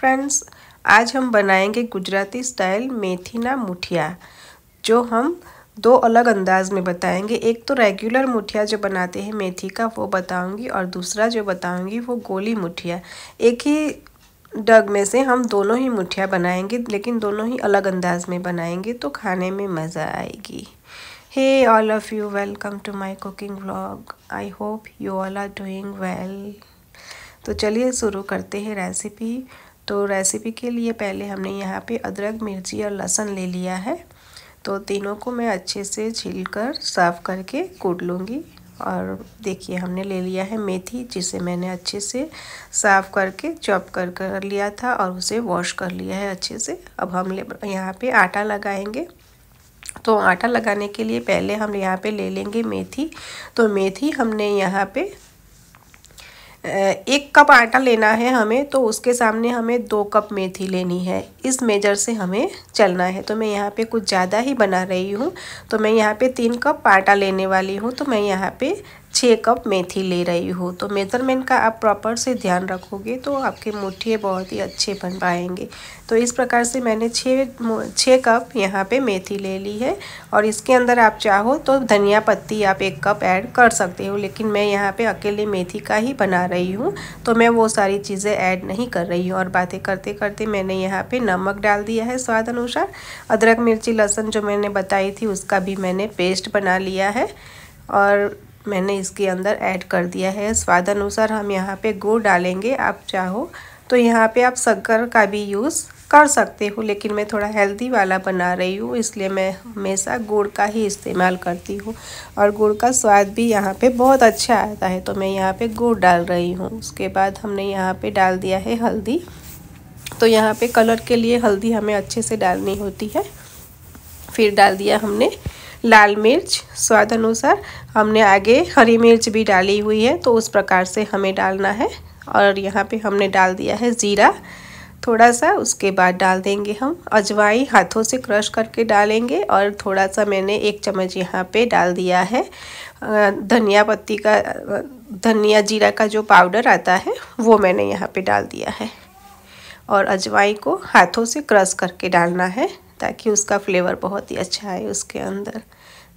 friends आज हम बनाएंगे गुजराती स्टाइल मेथीना मुठिया जो हम दो अलग अंदाज में बताएंगे एक तो रेगुलर मुठिया जो बनाते हैं मेथी का वो बताऊंगी और दूसरा जो बताऊंगी वो गोली मुठिया एक ही डग में से हम दोनों ही मुठिया बनाएंगे लेकिन दोनों ही अलग अंदाज में बनाएंगे तो खाने में मज़ा आएगी hey all of you welcome to my cooking blog I hope you all are doing well तो चलिए शुरू करते हैं रेसिपी तो रेसिपी के लिए पहले हमने यहाँ पे अदरक मिर्ची और लहसुन ले लिया है तो तीनों को मैं अच्छे से छील कर साफ़ करके कूट लूँगी और देखिए हमने ले लिया है मेथी जिसे मैंने अच्छे से साफ़ करके चॉप कर कर लिया था और उसे वॉश कर लिया है अच्छे से अब हम यहाँ पे आटा लगाएंगे तो आटा लगाने के लिए पहले हम यहाँ पे ले लेंगे मेथी तो मेथी हमने यहाँ पे एक कप आटा लेना है हमें तो उसके सामने हमें दो कप मेथी लेनी है इस मेजर से हमें चलना है तो मैं यहाँ पे कुछ ज़्यादा ही बना रही हूँ तो मैं यहाँ पे तीन कप आटा लेने वाली हूँ तो मैं यहाँ पे छः कप मेथी ले रही हूँ तो मेज़रमेंट का आप प्रॉपर से ध्यान रखोगे तो आपके मुठ्ठी बहुत ही अच्छे बन पाएंगे तो इस प्रकार से मैंने छः छः कप यहाँ पे मेथी ले ली है और इसके अंदर आप चाहो तो धनिया पत्ती आप एक कप ऐड कर सकते हो लेकिन मैं यहाँ पे अकेले मेथी का ही बना रही हूँ तो मैं वो सारी चीज़ें ऐड नहीं कर रही हूँ और बातें करते करते मैंने यहाँ पर नमक डाल दिया है स्वाद अनुसार अदरक मिर्ची लहसुन जो मैंने बताई थी उसका भी मैंने पेस्ट बना लिया है और मैंने इसके अंदर ऐड कर दिया है स्वाद अनुसार हम यहाँ पे गुड़ डालेंगे आप चाहो तो यहाँ पे आप शक्कर का भी यूज़ कर सकते हो लेकिन मैं थोड़ा हेल्दी वाला बना रही हूँ इसलिए मैं हमेशा गुड़ का ही इस्तेमाल करती हूँ और गुड़ का स्वाद भी यहाँ पे बहुत अच्छा आता है तो मैं यहाँ पे गुड़ डाल रही हूँ उसके बाद हमने यहाँ पे डाल दिया है हल्दी तो यहाँ पे कलर के लिए हल्दी हमें अच्छे से डालनी होती है फिर डाल दिया हमने लाल मिर्च स्वाद अनुसार हमने आगे हरी मिर्च भी डाली हुई है तो उस प्रकार से हमें डालना है और यहाँ पे हमने डाल दिया है ज़ीरा थोड़ा सा उसके बाद डाल देंगे हम अजवाई हाथों से क्रश करके डालेंगे और थोड़ा सा मैंने एक चम्मच यहाँ पे डाल दिया है धनिया पत्ती का धनिया जीरा का जो पाउडर आता है वो मैंने यहाँ पे डाल दिया है और अजवाई को हाथों से क्रश करके डालना है ताकि उसका फ्लेवर बहुत ही अच्छा आए उसके अंदर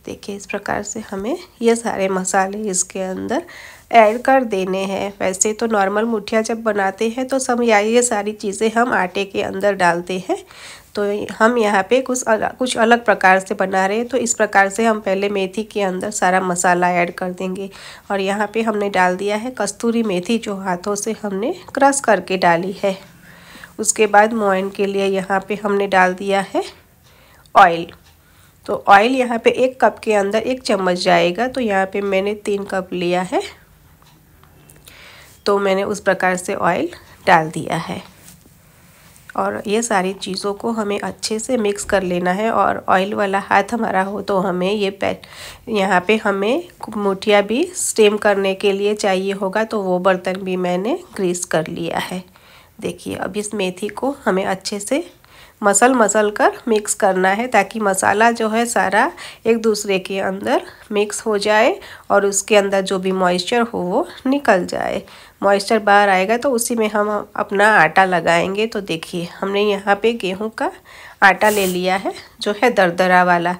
देखिए इस प्रकार से हमें ये सारे मसाले इसके अंदर ऐड कर देने हैं वैसे तो नॉर्मल मुठिया जब बनाते हैं तो सब या ये सारी चीज़ें हम आटे के अंदर डालते हैं तो हम यहाँ पे कुछ अलग कुछ अलग प्रकार से बना रहे हैं तो इस प्रकार से हम पहले मेथी के अंदर सारा मसाला ऐड कर देंगे और यहाँ पे हमने डाल दिया है कस्तूरी मेथी जो हाथों से हमने क्रस करके डाली है उसके बाद मोइन के लिए यहाँ पर हमने डाल दिया है ऑयल तो ऑयल यहाँ पे एक कप के अंदर एक चम्मच जाएगा तो यहाँ पे मैंने तीन कप लिया है तो मैंने उस प्रकार से ऑयल डाल दिया है और ये सारी चीज़ों को हमें अच्छे से मिक्स कर लेना है और ऑयल वाला हाथ हमारा हो तो हमें ये पैक यहाँ पे हमें मुठिया भी स्टीम करने के लिए चाहिए होगा तो वो बर्तन भी मैंने ग्रीस कर लिया है देखिए अब इस मेथी को हमें अच्छे से मसल मसल कर मिक्स करना है ताकि मसाला जो है सारा एक दूसरे के अंदर मिक्स हो जाए और उसके अंदर जो भी मॉइस्चर हो वो निकल जाए मॉइस्चर बाहर आएगा तो उसी में हम अपना आटा लगाएंगे तो देखिए हमने यहाँ पे गेहूँ का आटा ले लिया है जो है दरदरा वाला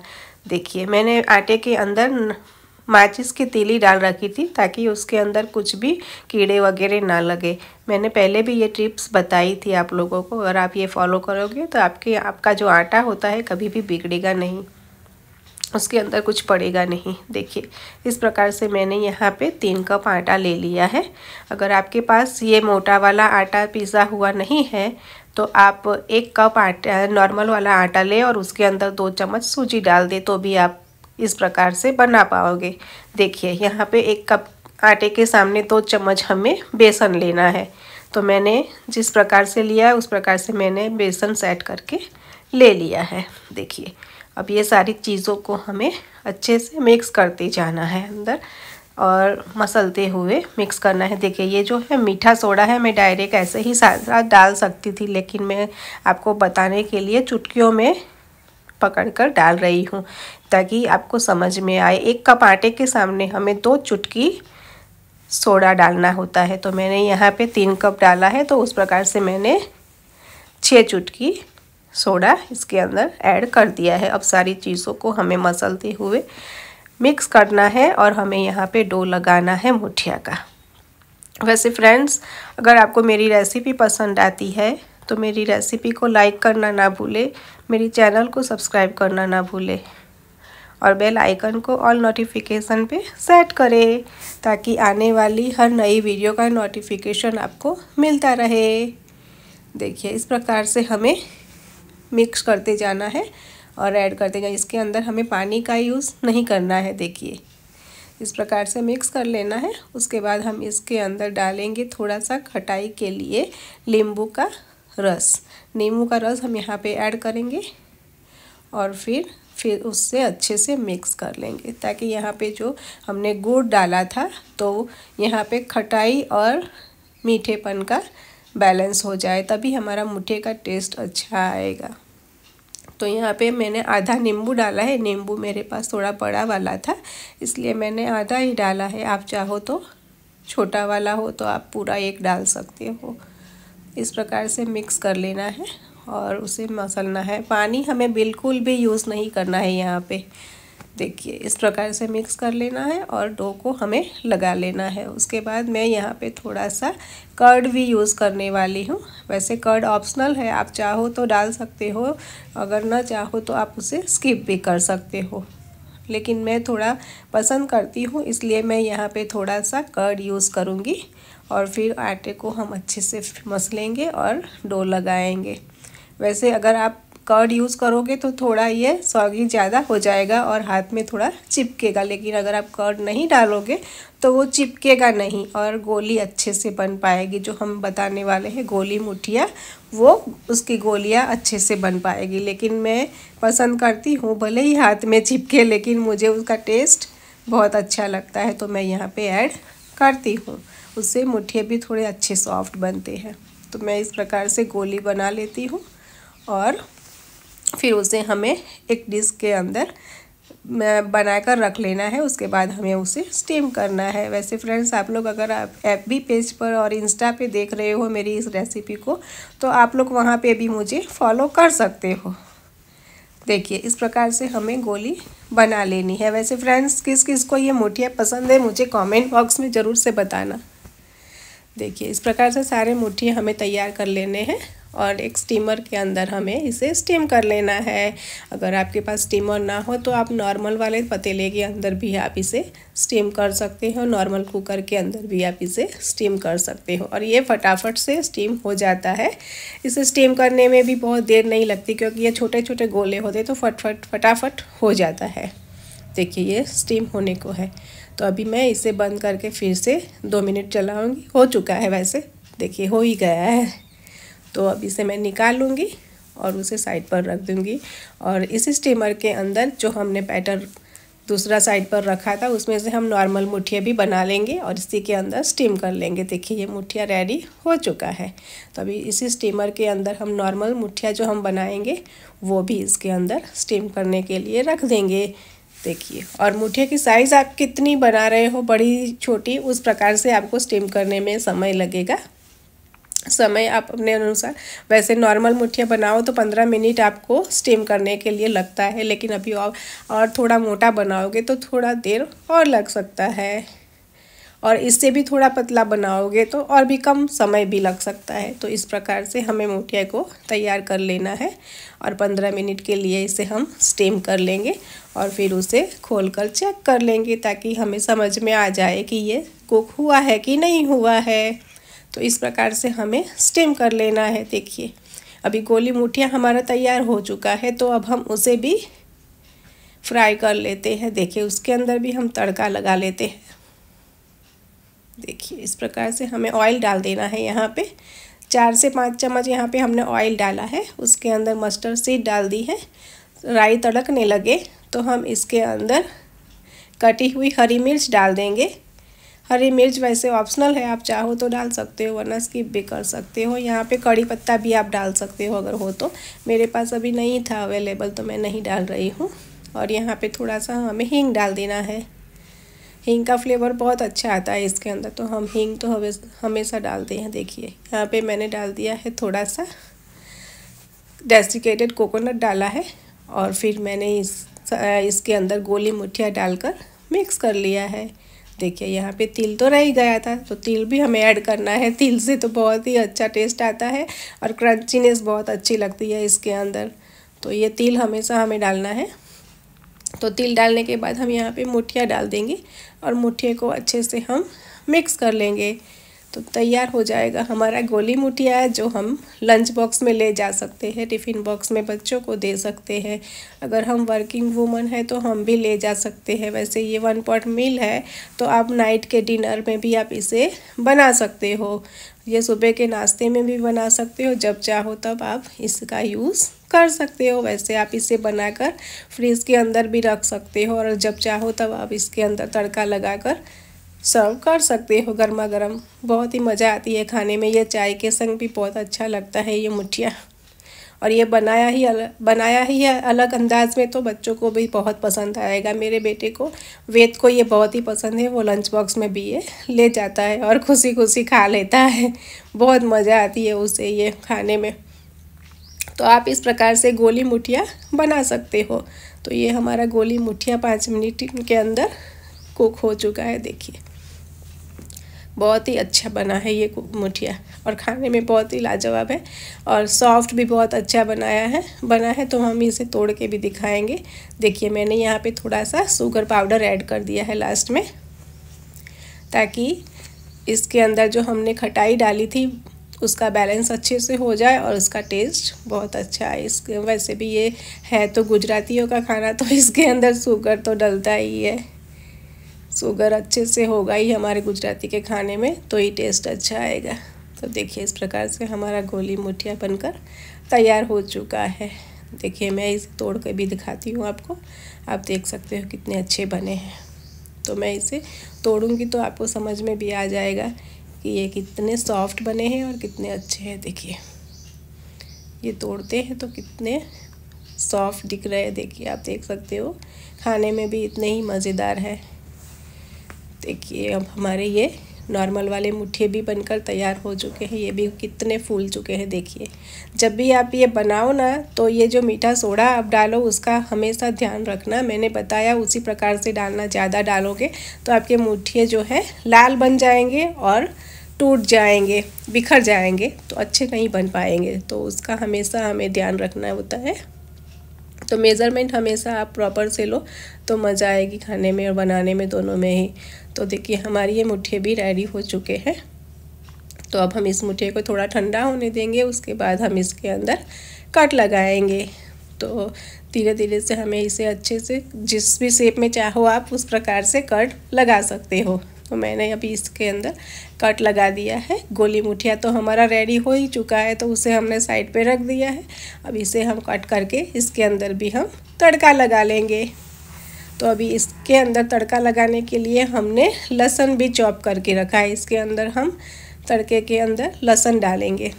देखिए मैंने आटे के अंदर माचिस की तीली डाल रखी थी ताकि उसके अंदर कुछ भी कीड़े वगैरह ना लगे मैंने पहले भी ये ट्रिप्स बताई थी आप लोगों को अगर आप ये फॉलो करोगे तो आपके आपका जो आटा होता है कभी भी बिगड़ेगा नहीं उसके अंदर कुछ पड़ेगा नहीं देखिए इस प्रकार से मैंने यहाँ पे तीन कप आटा ले लिया है अगर आपके पास ये मोटा वाला आटा पिसा हुआ नहीं है तो आप एक कप आटा नॉर्मल वाला आटा ले और उसके अंदर दो चम्मच सूजी डाल दे तो भी आप इस प्रकार से बना पाओगे देखिए यहाँ पे एक कप आटे के सामने दो चम्मच हमें बेसन लेना है तो मैंने जिस प्रकार से लिया उस प्रकार से मैंने बेसन सेट करके ले लिया है देखिए अब ये सारी चीज़ों को हमें अच्छे से मिक्स करते जाना है अंदर और मसलते हुए मिक्स करना है देखिए ये जो है मीठा सोडा है मैं डायरेक्ट ऐसे ही सारा डाल सकती थी लेकिन मैं आपको बताने के लिए चुटकियों में पकड़ कर डाल रही हूँ ताकि आपको समझ में आए एक कप आटे के सामने हमें दो चुटकी सोडा डालना होता है तो मैंने यहाँ पे तीन कप डाला है तो उस प्रकार से मैंने छः चुटकी सोडा इसके अंदर ऐड कर दिया है अब सारी चीज़ों को हमें मसलते हुए मिक्स करना है और हमें यहाँ पे डो लगाना है मुठिया का वैसे फ्रेंड्स अगर आपको मेरी रेसिपी पसंद आती है तो मेरी रेसिपी को लाइक करना ना भूले मेरी चैनल को सब्सक्राइब करना ना भूले और बेल आइकन को ऑल नोटिफिकेशन पे सेट करें ताकि आने वाली हर नई वीडियो का नोटिफिकेशन आपको मिलता रहे देखिए इस प्रकार से हमें मिक्स करते जाना है और ऐड करते जाए इसके अंदर हमें पानी का यूज़ नहीं करना है देखिए इस प्रकार से मिक्स कर लेना है उसके बाद हम इसके अंदर डालेंगे थोड़ा सा खटाई के लिए नींबू का रस नींबू का रस हम यहाँ पे ऐड करेंगे और फिर फिर उससे अच्छे से मिक्स कर लेंगे ताकि यहाँ पे जो हमने गुड़ डाला था तो यहाँ पे खटाई और मीठेपन का बैलेंस हो जाए तभी हमारा मुठे का टेस्ट अच्छा आएगा तो यहाँ पे मैंने आधा नींबू डाला है नींबू मेरे पास थोड़ा बड़ा वाला था इसलिए मैंने आधा ही डाला है आप चाहो तो छोटा वाला हो तो आप पूरा एक डाल सकते हो इस प्रकार से मिक्स कर लेना है और उसे मसलना है पानी हमें बिल्कुल भी यूज़ नहीं करना है यहाँ पे देखिए इस प्रकार से मिक्स कर लेना है और डो को हमें लगा लेना है उसके बाद मैं यहाँ पे थोड़ा सा कर्ड भी यूज़ करने वाली हूँ वैसे कर्ड ऑप्शनल है आप चाहो तो डाल सकते हो अगर ना चाहो तो आप उसे स्किप भी कर सकते हो लेकिन मैं थोड़ा पसंद करती हूँ इसलिए मैं यहाँ पे थोड़ा सा कर्ड यूज़ करूँगी और फिर आटे को हम अच्छे से मसलेंगे और डो लगाएंगे वैसे अगर आप कर्ड यूज़ करोगे तो थोड़ा ये सॉगी ज़्यादा हो जाएगा और हाथ में थोड़ा चिपकेगा लेकिन अगर आप कर्ड नहीं डालोगे तो वो चिपकेगा नहीं और गोली अच्छे से बन पाएगी जो हम बताने वाले हैं गोली मुठिया वो उसकी गोलियाँ अच्छे से बन पाएगी लेकिन मैं पसंद करती हूँ भले ही हाथ में चिपके लेकिन मुझे उसका टेस्ट बहुत अच्छा लगता है तो मैं यहाँ पर ऐड करती हूँ उससे मुठिया भी थोड़े अच्छे सॉफ्ट बनते हैं तो मैं इस प्रकार से गोली बना लेती हूँ और फिर उसे हमें एक डिश के अंदर बनाकर रख लेना है उसके बाद हमें उसे स्टीम करना है वैसे फ्रेंड्स आप लोग अगर आप एफ भी पेज पर और इंस्टा पे देख रहे हो मेरी इस रेसिपी को तो आप लोग वहाँ पे भी मुझे फॉलो कर सकते हो देखिए इस प्रकार से हमें गोली बना लेनी है वैसे फ्रेंड्स किस किस को ये मुठियाँ पसंद है मुझे कॉमेंट बॉक्स में ज़रूर से बताना देखिए इस प्रकार से सारे मुठिया हमें तैयार कर लेने हैं और एक स्टीमर के अंदर हमें इसे स्टीम कर लेना है अगर आपके पास स्टीमर ना हो तो आप नॉर्मल वाले पतीले के अंदर भी आप इसे स्टीम कर सकते हो नॉर्मल कुकर के अंदर भी आप इसे स्टीम कर सकते हो और ये फटाफट से स्टीम हो जाता है इसे स्टीम करने में भी बहुत देर नहीं लगती क्योंकि ये छोटे छोटे गोले होते तो फटफट फटाफट हो जाता है देखिए ये स्टीम होने को है तो अभी मैं इसे बंद करके फिर से दो मिनट चलाऊँगी हो चुका है वैसे देखिए हो ही गया है तो अब इसे मैं निकाल लूँगी और उसे साइड पर रख दूँगी और इस स्टीमर के अंदर जो हमने पैटर दूसरा साइड पर रखा था उसमें से हम नॉर्मल मुठिया भी बना लेंगे और इसी के अंदर स्टीम कर लेंगे देखिए ये मुठिया रेडी हो चुका है तो अभी इसी स्टीमर के अंदर हम नॉर्मल मुठिया जो हम बनाएंगे वो भी इसके अंदर स्टीम करने के लिए रख देंगे देखिए और मुठिया की साइज़ आप कितनी बना रहे हो बड़ी छोटी उस प्रकार से आपको स्टीम करने में समय लगेगा समय आप अपने अनुसार वैसे नॉर्मल मुठिया बनाओ तो पंद्रह मिनट आपको स्टीम करने के लिए लगता है लेकिन अभी और और थोड़ा मोटा बनाओगे तो थोड़ा देर और लग सकता है और इससे भी थोड़ा पतला बनाओगे तो और भी कम समय भी लग सकता है तो इस प्रकार से हमें मोटिया को तैयार कर लेना है और पंद्रह मिनट के लिए इसे हम स्टीम कर लेंगे और फिर उसे खोल कर चेक कर लेंगे ताकि हमें समझ में आ जाए कि ये कुक हुआ है कि नहीं हुआ है तो इस प्रकार से हमें स्टीम कर लेना है देखिए अभी गोली मुठिया हमारा तैयार हो चुका है तो अब हम उसे भी फ्राई कर लेते हैं देखिए उसके अंदर भी हम तड़का लगा लेते हैं देखिए इस प्रकार से हमें ऑयल डाल देना है यहाँ पे चार से पाँच चम्मच यहाँ पे हमने ऑयल डाला है उसके अंदर मस्टर्ड सीड डाल दी है राई तड़कने लगे तो हम इसके अंदर कटी हुई हरी मिर्च डाल देंगे हरी मिर्च वैसे ऑप्शनल है आप चाहो तो डाल सकते हो वरना स्किप भी कर सकते हो यहाँ पे कड़ी पत्ता भी आप डाल सकते हो अगर हो तो मेरे पास अभी नहीं था अवेलेबल तो मैं नहीं डाल रही हूँ और यहाँ पे थोड़ा सा हमें हींग डाल देना है हींग का फ्लेवर बहुत अच्छा आता है इसके अंदर तो हम हींग तो हमेशा डालते हैं देखिए यहाँ पर मैंने डाल दिया है थोड़ा सा डेस्टिकेटेड कोकोनट डाला है और फिर मैंने इस इसके अंदर गोली मुठिया डालकर मिक्स कर लिया है देखिए यहाँ पे तिल तो रह गया था तो तिल भी हमें ऐड करना है तिल से तो बहुत ही अच्छा टेस्ट आता है और क्रंचीनेस बहुत अच्छी लगती है इसके अंदर तो ये तिल हमेशा हमें डालना है तो तिल डालने के बाद हम यहाँ पे मुठिया डाल देंगे और मुठिया को अच्छे से हम मिक्स कर लेंगे तो तैयार हो जाएगा हमारा गोली मुठिया जो हम लंच बॉक्स में ले जा सकते हैं टिफ़िन बॉक्स में बच्चों को दे सकते हैं अगर हम वर्किंग वूमन है तो हम भी ले जा सकते हैं वैसे ये वन पॉट मील है तो आप नाइट के डिनर में भी आप इसे बना सकते हो ये सुबह के नाश्ते में भी बना सकते हो जब चाहो तब आप इसका यूज़ कर सकते हो वैसे आप इसे बनाकर फ्रिज के अंदर भी रख सकते हो और जब चाहो तब आप इसके अंदर तड़का लगाकर सर्व कर सकते हो गर्मा गर्म बहुत ही मज़ा आती है खाने में यह चाय के संग भी बहुत अच्छा लगता है ये मुठिया और ये बनाया ही अलग बनाया ही है अलग अंदाज में तो बच्चों को भी बहुत पसंद आएगा मेरे बेटे को वेद को ये बहुत ही पसंद है वो लंच बॉक्स में भी ये ले जाता है और खुशी खुशी खा लेता है बहुत मज़ा आती है उसे ये खाने में तो आप इस प्रकार से गोली मुठिया बना सकते हो तो ये हमारा गोली मुठिया पाँच मिनट के अंदर कुक हो चुका है देखिए बहुत ही अच्छा बना है ये मुठिया और खाने में बहुत ही लाजवाब है और सॉफ्ट भी बहुत अच्छा बनाया है बना है तो हम इसे तोड़ के भी दिखाएंगे देखिए मैंने यहाँ पे थोड़ा सा शुगर पाउडर ऐड कर दिया है लास्ट में ताकि इसके अंदर जो हमने खटाई डाली थी उसका बैलेंस अच्छे से हो जाए और उसका टेस्ट बहुत अच्छा है इस वैसे भी ये है तो गुजरातियों का खाना तो इसके अंदर शुगर तो डलता ही है शुगर अच्छे से होगा ही हमारे गुजराती के खाने में तो ही टेस्ट अच्छा आएगा तो देखिए इस प्रकार से हमारा गोली मुठिया बनकर तैयार हो चुका है देखिए मैं इसे तोड़ कर भी दिखाती हूँ आपको आप देख सकते हो कितने अच्छे बने हैं तो मैं इसे तोड़ूँगी तो आपको समझ में भी आ जाएगा कि ये कितने सॉफ्ट बने हैं और कितने अच्छे हैं देखिए ये तोड़ते हैं तो कितने सॉफ्ट दिख रहे हैं देखिए आप देख सकते हो खाने में भी इतने ही मज़ेदार है देखिए अब हमारे ये नॉर्मल वाले मुठ्ठे भी बनकर तैयार हो चुके हैं ये भी कितने फूल चुके हैं देखिए जब भी आप ये बनाओ ना तो ये जो मीठा सोडा आप डालो उसका हमेशा ध्यान रखना मैंने बताया उसी प्रकार से डालना ज़्यादा डालोगे तो आपके मुठ्ठे जो है लाल बन जाएंगे और टूट जाएंगे बिखर जाएंगे तो अच्छे नहीं बन पाएंगे तो उसका हमेशा हमें ध्यान रखना होता है तो मेज़रमेंट हमेशा आप प्रॉपर से लो तो मज़ा आएगी खाने में और बनाने में दोनों में ही तो देखिए हमारी ये मुठ्ठे भी रेडी हो चुके हैं तो अब हम इस मुठ्ठे को थोड़ा ठंडा होने देंगे उसके बाद हम इसके अंदर कट लगाएंगे तो धीरे धीरे से हमें इसे अच्छे से जिस भी शेप में चाहो आप उस प्रकार से कट लगा सकते हो तो मैंने अभी इसके अंदर कट लगा दिया है गोली मुठिया तो हमारा रेडी हो ही चुका है तो उसे हमने साइड पे रख दिया है अब इसे हम कट करके इसके अंदर भी हम तड़का लगा लेंगे तो अभी इसके अंदर तड़का लगाने के लिए हमने लहसन भी चॉप करके रखा है इसके अंदर हम तड़के के अंदर लहसन डालेंगे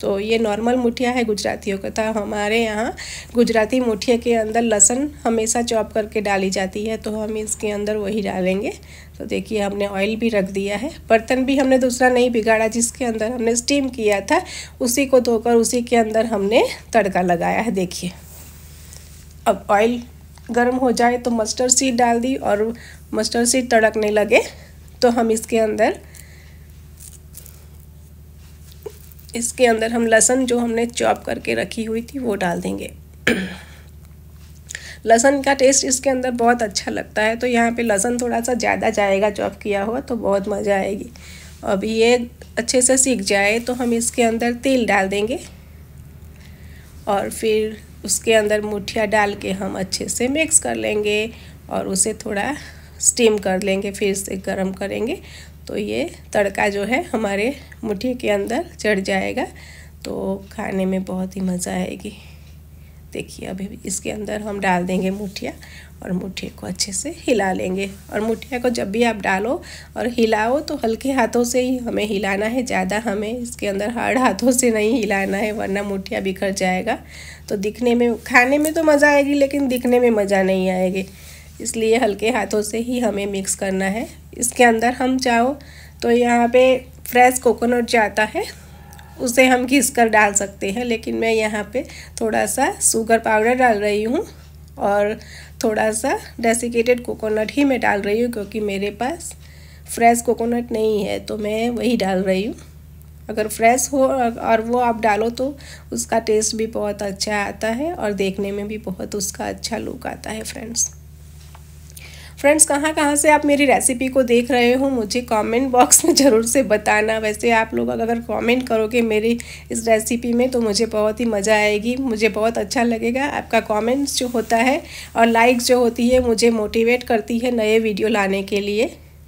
तो ये नॉर्मल मुठिया है गुजरातियों का था तो हमारे यहाँ गुजराती मुठिया के अंदर लहसन हमेशा चॉप करके डाली जाती है तो हम इसके अंदर वही डालेंगे तो देखिए हमने ऑयल भी रख दिया है बर्तन भी हमने दूसरा नहीं बिगाड़ा जिसके अंदर हमने स्टीम किया था उसी को धोकर उसी के अंदर हमने तड़का लगाया है देखिए अब ऑयल गर्म हो जाए तो मस्टर्ड सीड डाल दी और मस्टर्ड सीड तड़कने लगे तो हम इसके अंदर इसके अंदर हम लहसुन जो हमने चॉप करके रखी हुई थी वो डाल देंगे लहसुन का टेस्ट इसके अंदर बहुत अच्छा लगता है तो यहाँ पे लहसुन थोड़ा सा ज़्यादा जाएगा चॉप किया हुआ तो बहुत मज़ा आएगी अब ये अच्छे से सीख जाए तो हम इसके अंदर तेल डाल देंगे और फिर उसके अंदर मुठिया डाल के हम अच्छे से मिक्स कर लेंगे और उसे थोड़ा स्टीम कर लेंगे फिर से गर्म करेंगे तो ये तड़का जो है हमारे मुठिया के अंदर चढ़ जाएगा तो खाने में बहुत ही मज़ा आएगी देखिए अभी इसके अंदर हम डाल देंगे मुठिया और मुठिया को अच्छे से हिला लेंगे और मुठिया को जब भी आप डालो और हिलाओ तो हल्के हाथों से ही हमें हिलाना है ज़्यादा हमें इसके अंदर हार्ड हाथों से नहीं हिलाना है वरना मुठिया बिखर जाएगा तो दिखने में खाने में तो मज़ा आएगी लेकिन दिखने में मज़ा नहीं आएगी इसलिए हल्के हाथों से ही हमें मिक्स करना है इसके अंदर हम चाहो तो यहाँ पर फ्रेश कोकोनट जाता है उसे हम घिस कर डाल सकते हैं लेकिन मैं यहाँ पे थोड़ा सा शुगर पाउडर डाल रही हूँ और थोड़ा सा डेसिकेटेड कोकोनट ही मैं डाल रही हूँ क्योंकि मेरे पास फ्रेश कोकोनट नहीं है तो मैं वही डाल रही हूँ अगर फ्रेश हो और वो आप डालो तो उसका टेस्ट भी बहुत अच्छा आता है और देखने में भी बहुत उसका अच्छा लुक आता है फ्रेंड्स फ्रेंड्स कहाँ कहाँ से आप मेरी रेसिपी को देख रहे हो मुझे कमेंट बॉक्स में ज़रूर से बताना वैसे आप लोग अगर कमेंट करोगे मेरी इस रेसिपी में तो मुझे बहुत ही मज़ा आएगी मुझे बहुत अच्छा लगेगा आपका कमेंट्स जो होता है और लाइक्स जो होती है मुझे मोटिवेट करती है नए वीडियो लाने के लिए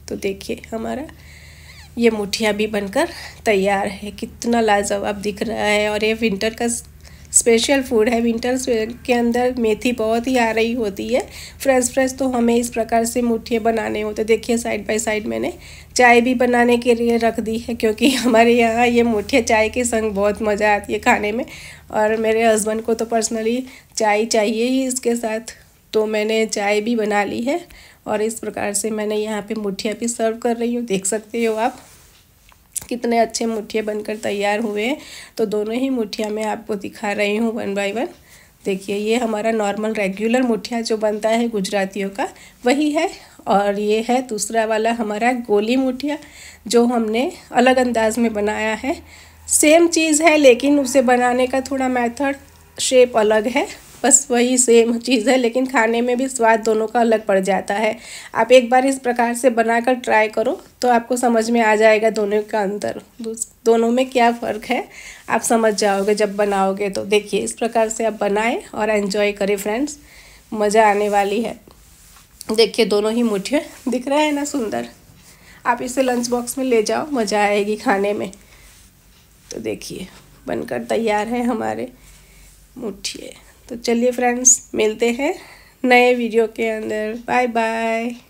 तो देखिए हमारा ये मुठिया भी बनकर तैयार है कितना लाजवाब दिख रहा है और ये विंटर का स्पेशल फूड है विंटर के अंदर मेथी बहुत ही आ रही होती है फ्रेश फ्रेश तो हमें इस प्रकार से मुठियाँ बनाने होते देखिए साइड बाय साइड मैंने चाय भी बनाने के लिए रख दी है क्योंकि हमारे यहाँ ये मुठ्ठिया चाय के संग बहुत मज़ा आती है खाने में और मेरे हस्बैंड को तो पर्सनली चाय चाहिए ही इसके साथ तो मैंने चाय भी बना ली है और इस प्रकार से मैंने यहाँ पे मुठियाँ भी सर्व कर रही हूँ देख सकते हो आप कितने अच्छे मुठिया बनकर तैयार हुए तो दोनों ही मुठिया मैं आपको दिखा रही हूँ वन बाई वन देखिए ये हमारा नॉर्मल रेगुलर मुठिया जो बनता है गुजरातियों का वही है और ये है दूसरा वाला हमारा गोली मुठिया जो हमने अलग अंदाज में बनाया है सेम चीज़ है लेकिन उसे बनाने का थोड़ा मेथड शेप अलग है बस वही सेम चीज़ है लेकिन खाने में भी स्वाद दोनों का अलग पड़ जाता है आप एक बार इस प्रकार से बनाकर ट्राई करो तो आपको समझ में आ जाएगा दोनों का अंतर दोनों में क्या फ़र्क है आप समझ जाओगे जब बनाओगे तो देखिए इस प्रकार से आप बनाएं और एन्जॉय करें फ्रेंड्स मज़ा आने वाली है देखिए दोनों ही मुठे दिख रहे हैं ना सुंदर आप इसे लंच बॉक्स में ले जाओ मज़ा आएगी खाने में तो देखिए बनकर तैयार है हमारे मुठिए तो चलिए फ्रेंड्स मिलते हैं नए वीडियो के अंदर बाय बाय